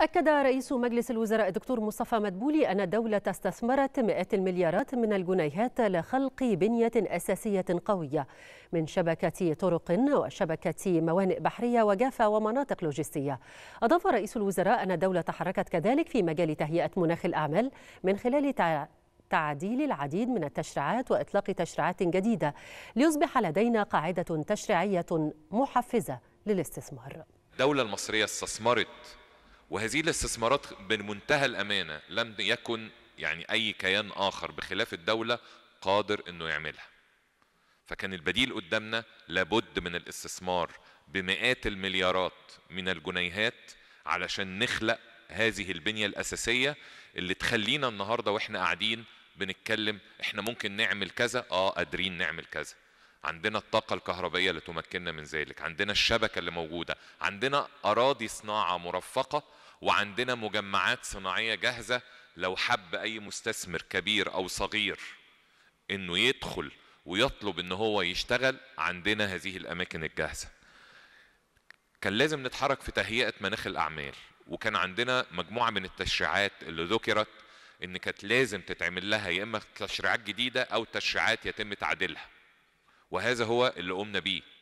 أكد رئيس مجلس الوزراء الدكتور مصطفى مدبولي أن الدولة استثمرت مئات المليارات من الجنيهات لخلق بنية أساسية قوية من شبكة طرق وشبكة موانئ بحرية وجافة ومناطق لوجستية. أضاف رئيس الوزراء أن الدولة تحركت كذلك في مجال تهيئة مناخ الأعمال من خلال تعديل العديد من التشريعات وإطلاق تشريعات جديدة ليصبح لدينا قاعدة تشريعية محفزة للاستثمار. الدولة المصرية استثمرت وهذه الاستثمارات بمنتهى الامانه لم يكن يعني اي كيان اخر بخلاف الدوله قادر انه يعملها فكان البديل قدامنا لابد من الاستثمار بمئات المليارات من الجنيهات علشان نخلق هذه البنية الأساسية اللي تخلينا النهاردة وإحنا قاعدين بنتكلم إحنا ممكن نعمل كذا آه قادرين نعمل كذا عندنا الطاقة الكهربائية اللي تمكننا من ذلك عندنا الشبكة اللي موجودة عندنا أراضي صناعة مرفقة وعندنا مجمعات صناعيه جاهزه لو حب اي مستثمر كبير او صغير انه يدخل ويطلب ان هو يشتغل عندنا هذه الاماكن الجاهزه كان لازم نتحرك في تهيئه مناخ الاعمال وكان عندنا مجموعه من التشريعات اللي ذكرت ان كانت لازم تتعمل لها يا اما تشريعات جديده او تشريعات يتم تعديلها وهذا هو اللي قمنا بيه